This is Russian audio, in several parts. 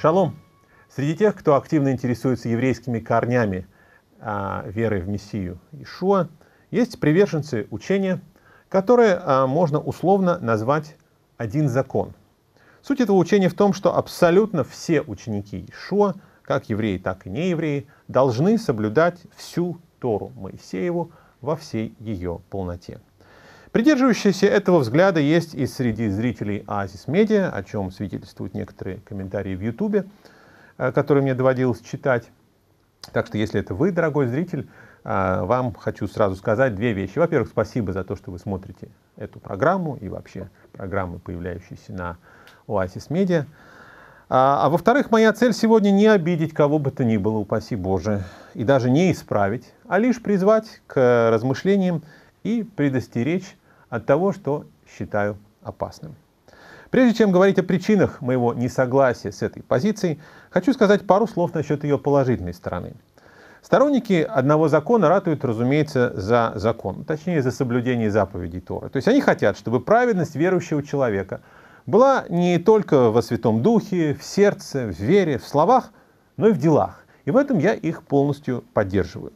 Шалом! Среди тех, кто активно интересуется еврейскими корнями а, веры в Мессию Ишуа, есть приверженцы учения, которое а, можно условно назвать «один закон». Суть этого учения в том, что абсолютно все ученики Ишуа, как евреи, так и неевреи, должны соблюдать всю Тору Моисееву во всей ее полноте. Придерживающиеся этого взгляда есть и среди зрителей Оазис Медиа, о чем свидетельствуют некоторые комментарии в Ютубе, э, которые мне доводилось читать. Так что, если это вы, дорогой зритель, э, вам хочу сразу сказать две вещи. Во-первых, спасибо за то, что вы смотрите эту программу и вообще программы, появляющиеся на Oasis Media. А, а во-вторых, моя цель сегодня не обидеть кого бы то ни было, упаси Боже, и даже не исправить, а лишь призвать к размышлениям и предостеречь от того, что считаю опасным. Прежде чем говорить о причинах моего несогласия с этой позицией, хочу сказать пару слов насчет ее положительной стороны. Сторонники одного закона ратуют, разумеется, за закон, точнее за соблюдение заповедей Торы. То есть они хотят, чтобы праведность верующего человека была не только во Святом Духе, в сердце, в вере, в словах, но и в делах. И в этом я их полностью поддерживаю.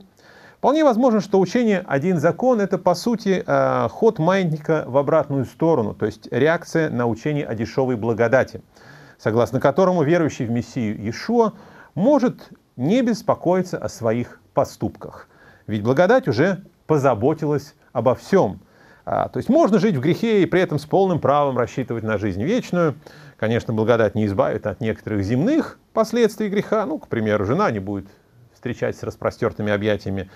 Вполне возможно, что учение «один закон» — это, по сути, э, ход маятника в обратную сторону, то есть реакция на учение о дешевой благодати, согласно которому верующий в Мессию Иешуа может не беспокоиться о своих поступках. Ведь благодать уже позаботилась обо всем. А, то есть можно жить в грехе и при этом с полным правом рассчитывать на жизнь вечную. Конечно, благодать не избавит от некоторых земных последствий греха. Ну, к примеру, жена не будет встречать с распростертыми объятиями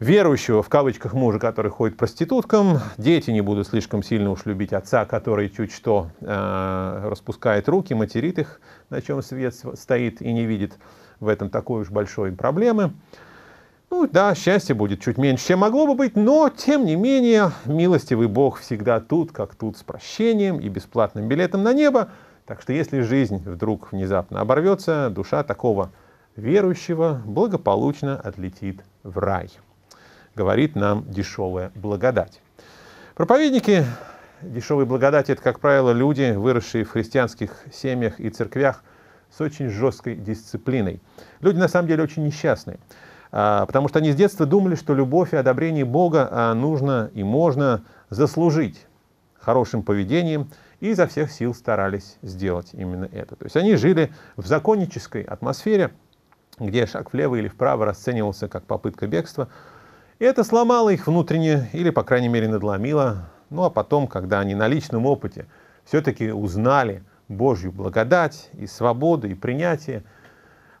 верующего, в кавычках, мужа, который ходит проституткам, дети не будут слишком сильно уж любить отца, который чуть что э, распускает руки, материт их, на чем свет стоит и не видит в этом такой уж большой проблемы. Ну да, счастье будет чуть меньше, чем могло бы быть, но тем не менее, милостивый Бог всегда тут, как тут, с прощением и бесплатным билетом на небо. Так что если жизнь вдруг внезапно оборвется, душа такого верующего благополучно отлетит в рай. Говорит нам дешевая благодать. Проповедники дешевой благодати – это, как правило, люди, выросшие в христианских семьях и церквях с очень жесткой дисциплиной. Люди, на самом деле, очень несчастные, а, потому что они с детства думали, что любовь и одобрение Бога а, нужно и можно заслужить хорошим поведением, и изо всех сил старались сделать именно это. То есть они жили в законнической атмосфере – где шаг влево или вправо расценивался как попытка бегства, и это сломало их внутренне или, по крайней мере, надломило. Ну а потом, когда они на личном опыте все-таки узнали Божью благодать и свободу, и принятие,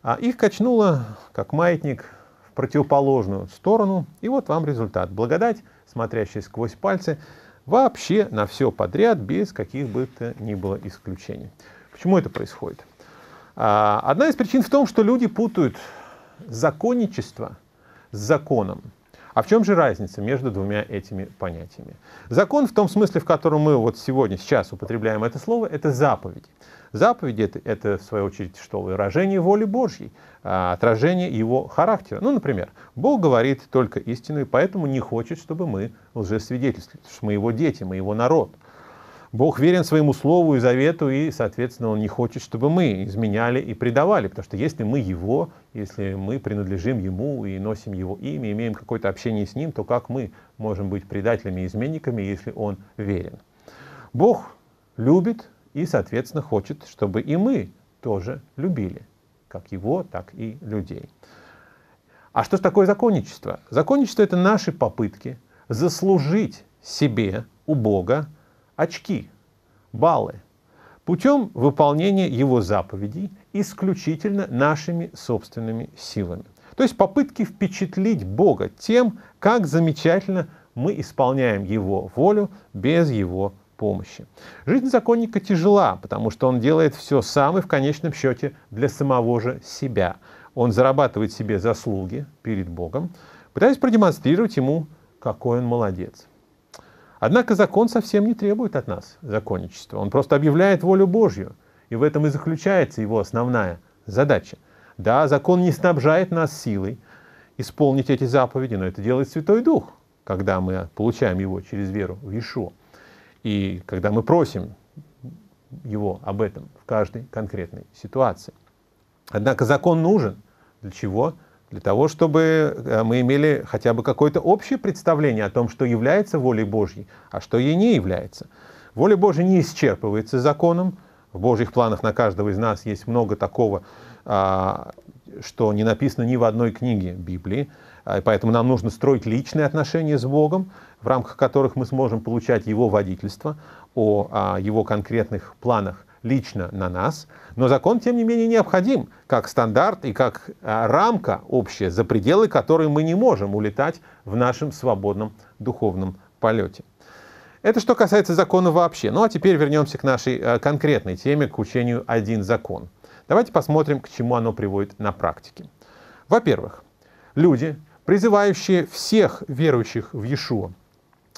а их качнуло, как маятник, в противоположную сторону. И вот вам результат. Благодать, смотрящая сквозь пальцы, вообще на все подряд, без каких бы то ни было исключений. Почему это происходит? А, одна из причин в том, что люди путают законничество с законом. А в чем же разница между двумя этими понятиями? Закон в том смысле, в котором мы вот сегодня, сейчас употребляем это слово, это заповедь. Заповедь это, это в свою очередь, что выражение воли Божьей, а, отражение его характера. Ну, например, Бог говорит только истину, и поэтому не хочет, чтобы мы лжесвидетельствовали, потому что мы его дети, мы его народ. Бог верен своему слову и завету, и, соответственно, Он не хочет, чтобы мы изменяли и предавали, потому что если мы Его, если мы принадлежим Ему и носим Его имя, имеем какое-то общение с Ним, то как мы можем быть предателями и изменниками, если Он верен? Бог любит и, соответственно, хочет, чтобы и мы тоже любили, как Его, так и людей. А что же такое законничество? Законничество — это наши попытки заслужить себе у Бога очки, баллы, путем выполнения его заповедей исключительно нашими собственными силами. То есть попытки впечатлить Бога тем, как замечательно мы исполняем Его волю без Его помощи. Жизнь законника тяжела, потому что он делает все сам и в конечном счете для самого же себя. Он зарабатывает себе заслуги перед Богом, пытаясь продемонстрировать ему, какой он молодец. Однако закон совсем не требует от нас законничества. Он просто объявляет волю Божью. И в этом и заключается его основная задача. Да, закон не снабжает нас силой исполнить эти заповеди, но это делает Святой Дух, когда мы получаем его через веру в Иешуа. И когда мы просим его об этом в каждой конкретной ситуации. Однако закон нужен. Для чего? для того, чтобы э, мы имели хотя бы какое-то общее представление о том, что является волей Божьей, а что ей не является. Воля Божья не исчерпывается законом. В Божьих планах на каждого из нас есть много такого, а, что не написано ни в одной книге Библии. А, и поэтому нам нужно строить личные отношения с Богом, в рамках которых мы сможем получать Его водительство, о а, Его конкретных планах лично на нас, но закон, тем не менее, необходим как стандарт и как а, рамка общая, за пределы которой мы не можем улетать в нашем свободном духовном полете. Это что касается закона вообще. Ну а теперь вернемся к нашей а, конкретной теме, к учению «Один закон». Давайте посмотрим, к чему оно приводит на практике. Во-первых, люди, призывающие всех верующих в Иешуа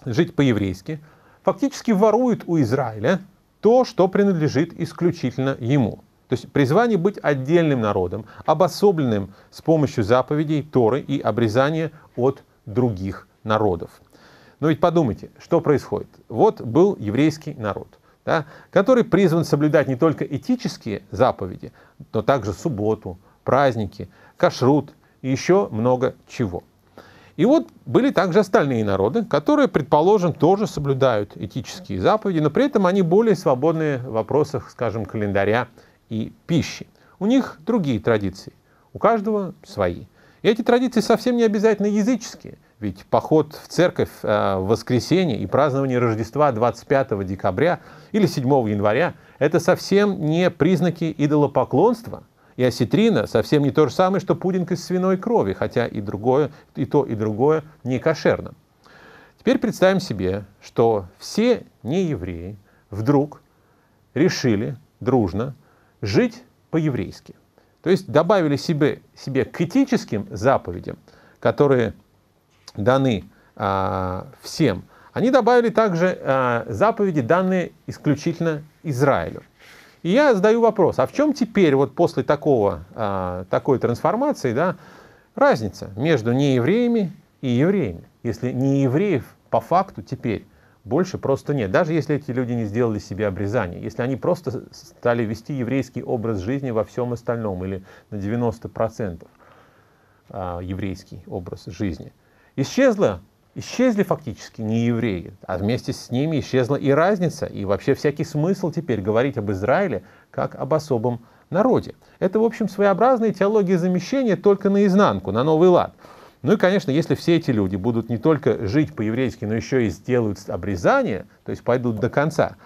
жить по-еврейски, фактически воруют у Израиля – то, что принадлежит исключительно ему. То есть призвание быть отдельным народом, обособленным с помощью заповедей Торы и обрезания от других народов. Но ведь подумайте, что происходит. Вот был еврейский народ, да, который призван соблюдать не только этические заповеди, но также субботу, праздники, кашрут и еще много чего – и вот были также остальные народы, которые, предположим, тоже соблюдают этические заповеди, но при этом они более свободны в вопросах, скажем, календаря и пищи. У них другие традиции, у каждого свои. И эти традиции совсем не обязательно языческие, ведь поход в церковь э, в воскресенье и празднование Рождества 25 декабря или 7 января – это совсем не признаки идолопоклонства – и осетрина совсем не то же самое, что пудинг из свиной крови, хотя и другое, и то, и другое не кошерно. Теперь представим себе, что все неевреи вдруг решили дружно жить по-еврейски. То есть добавили себе, себе к этическим заповедям, которые даны а, всем, они добавили также а, заповеди, данные исключительно Израилю. И я задаю вопрос, а в чем теперь вот после такого, а, такой трансформации да, разница между неевреями и евреями, если неевреев по факту теперь больше просто нет. Даже если эти люди не сделали себе обрезание, если они просто стали вести еврейский образ жизни во всем остальном или на 90% а, еврейский образ жизни. Исчезла исчезли фактически не евреи, а вместе с ними исчезла и разница, и вообще всякий смысл теперь говорить об Израиле как об особом народе. Это, в общем, своеобразная теология замещения только наизнанку, на новый лад. Ну и, конечно, если все эти люди будут не только жить по-еврейски, но еще и сделают обрезание, то есть пойдут до конца,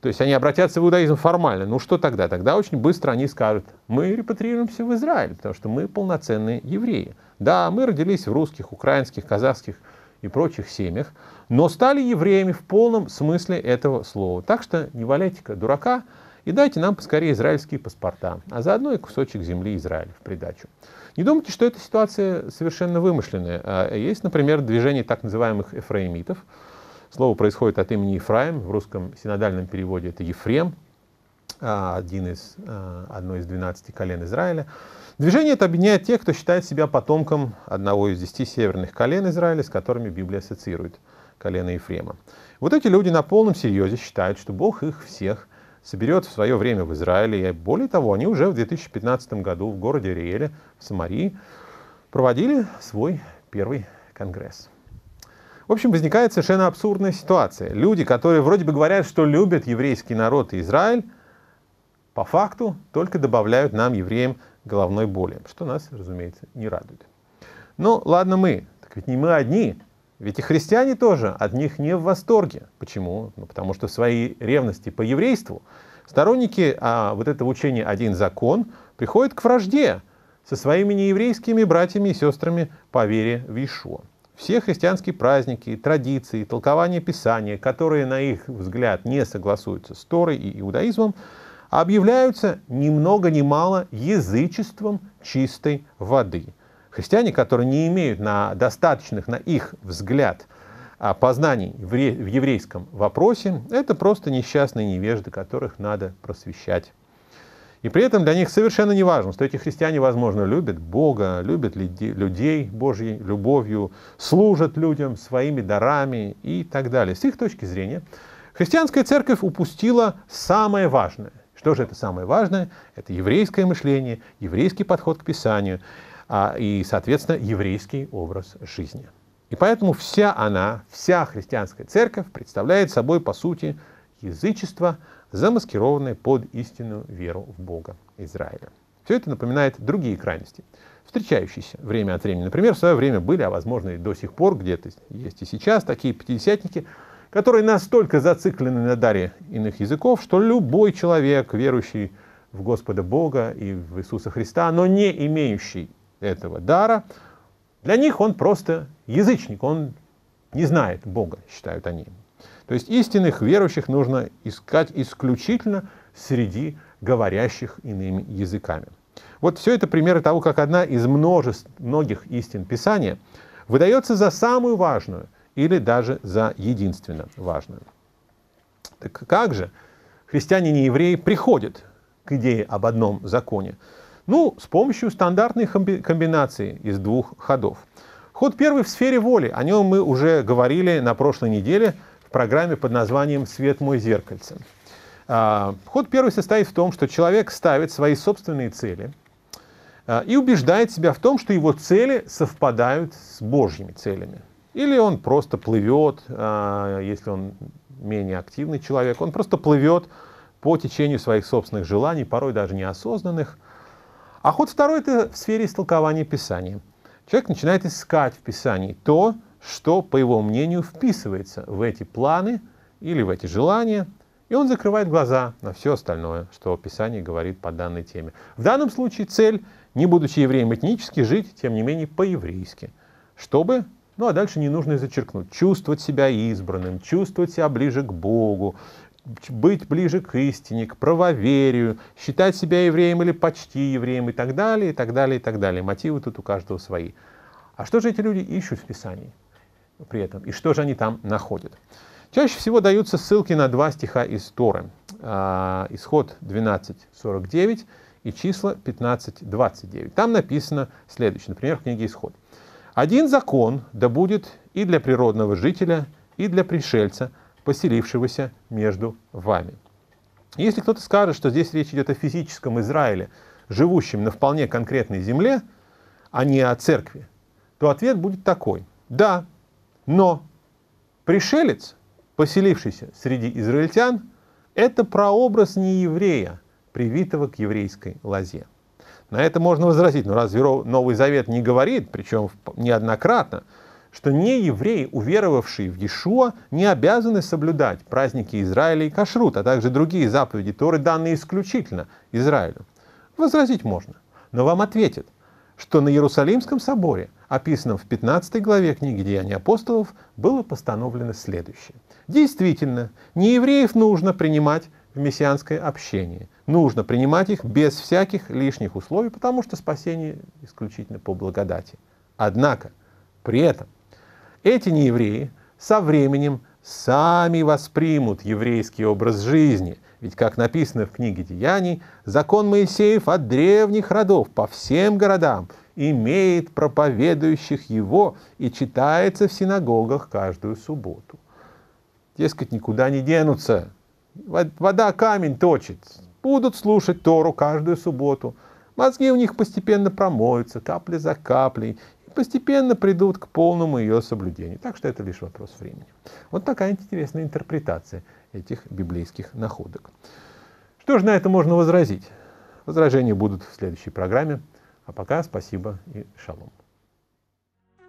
то есть они обратятся в иудаизм формально, ну что тогда? Тогда очень быстро они скажут, мы репатрируемся в Израиль, потому что мы полноценные евреи. Да, мы родились в русских, украинских, казахских и прочих семьях, но стали евреями в полном смысле этого слова. Так что не валяйте-ка дурака и дайте нам поскорее израильские паспорта, а заодно и кусочек земли Израиля в придачу. Не думайте, что эта ситуация совершенно вымышленная. А, э, есть, например, движение так называемых эфраимитов. Слово происходит от имени Ефраим, в русском синодальном переводе это Ефрем, а, один из, а, одно из 12 колен Израиля. Движение это объединяет тех, кто считает себя потомком одного из десяти северных колен Израиля, с которыми Библия ассоциирует колено Ефрема. Вот эти люди на полном серьезе считают, что Бог их всех соберет в свое время в Израиле. И более того, они уже в 2015 году в городе Риэле, в Самарии, проводили свой первый конгресс. В общем, возникает совершенно абсурдная ситуация. Люди, которые вроде бы говорят, что любят еврейский народ и Израиль, по факту только добавляют нам, евреям, головной боли, что нас, разумеется, не радует. Ну, ладно мы, так ведь не мы одни, ведь и христиане тоже от них не в восторге. Почему? Ну, потому что в своей ревности по еврейству сторонники а, вот этого учения «один закон» приходят к вражде со своими нееврейскими братьями и сестрами по вере в Ишуа. Все христианские праздники, традиции, толкования Писания, которые, на их взгляд, не согласуются с Торой и иудаизмом, объявляются ни много ни мало язычеством чистой воды. Христиане, которые не имеют на достаточных, на их взгляд, а, познаний в еврейском вопросе, это просто несчастные невежды, которых надо просвещать. И при этом для них совершенно не важно, что эти христиане, возможно, любят Бога, любят людей Божьей любовью, служат людям своими дарами и так далее. С их точки зрения, христианская церковь упустила самое важное. Что же это самое важное? Это еврейское мышление, еврейский подход к Писанию а, и, соответственно, еврейский образ жизни. И поэтому вся она, вся христианская церковь представляет собой, по сути, язычество, замаскированное под истинную веру в Бога Израиля. Все это напоминает другие крайности, встречающиеся время от времени. Например, в свое время были, а возможно и до сих пор где-то есть и сейчас, такие пятидесятники, которые настолько зациклены на даре иных языков, что любой человек, верующий в Господа Бога и в Иисуса Христа, но не имеющий этого дара, для них он просто язычник, он не знает Бога, считают они. То есть истинных верующих нужно искать исключительно среди говорящих иными языками. Вот все это примеры того, как одна из множеств, многих истин Писания выдается за самую важную – или даже за единственно важную. Так как же христиане и евреи приходят к идее об одном законе? Ну, с помощью стандартной комбинации из двух ходов. Ход первый в сфере воли. О нем мы уже говорили на прошлой неделе в программе под названием «Свет мой зеркальце». А, ход первый состоит в том, что человек ставит свои собственные цели а, и убеждает себя в том, что его цели совпадают с Божьими целями. Или он просто плывет, а, если он менее активный человек, он просто плывет по течению своих собственных желаний, порой даже неосознанных. А ход второй – это в сфере истолкования Писания. Человек начинает искать в Писании то, что, по его мнению, вписывается в эти планы или в эти желания, и он закрывает глаза на все остальное, что Писание говорит по данной теме. В данном случае цель, не будучи евреем этнически, жить, тем не менее, по-еврейски, чтобы ну а дальше не нужно и зачеркнуть. Чувствовать себя избранным, чувствовать себя ближе к Богу, быть ближе к истине, к правоверию, считать себя евреем или почти евреем и так далее, и так далее, и так далее. Мотивы тут у каждого свои. А что же эти люди ищут в Писании при этом? И что же они там находят? Чаще всего даются ссылки на два стиха из Торы. А, исход 12.49 и числа 15.29. Там написано следующее, например, в книге «Исход». Один закон да будет и для природного жителя, и для пришельца, поселившегося между вами. Если кто-то скажет, что здесь речь идет о физическом Израиле, живущем на вполне конкретной земле, а не о церкви, то ответ будет такой. Да, но пришелец, поселившийся среди израильтян, это прообраз нееврея, привитого к еврейской лозе. На это можно возразить, но разве Новый Завет не говорит, причем неоднократно, что не евреи, уверовавшие в Иешуа, не обязаны соблюдать праздники Израиля и Кашрут, а также другие заповеди Торы, данные исключительно Израилю. Возразить можно, но вам ответят, что на Иерусалимском соборе, описанном в 15 главе книги «Деяния апостолов», было постановлено следующее. Действительно, неевреев нужно принимать в мессианское общение. Нужно принимать их без всяких лишних условий, потому что спасение исключительно по благодати. Однако, при этом, эти неевреи со временем сами воспримут еврейский образ жизни. Ведь, как написано в книге Деяний, закон Моисеев от древних родов по всем городам имеет проповедующих его и читается в синагогах каждую субботу. Дескать, никуда не денутся вода камень точит. Будут слушать Тору каждую субботу. Мозги у них постепенно промоются, капли за каплей, и постепенно придут к полному ее соблюдению. Так что это лишь вопрос времени. Вот такая интересная интерпретация этих библейских находок. Что же на это можно возразить? Возражения будут в следующей программе. А пока спасибо и шалом.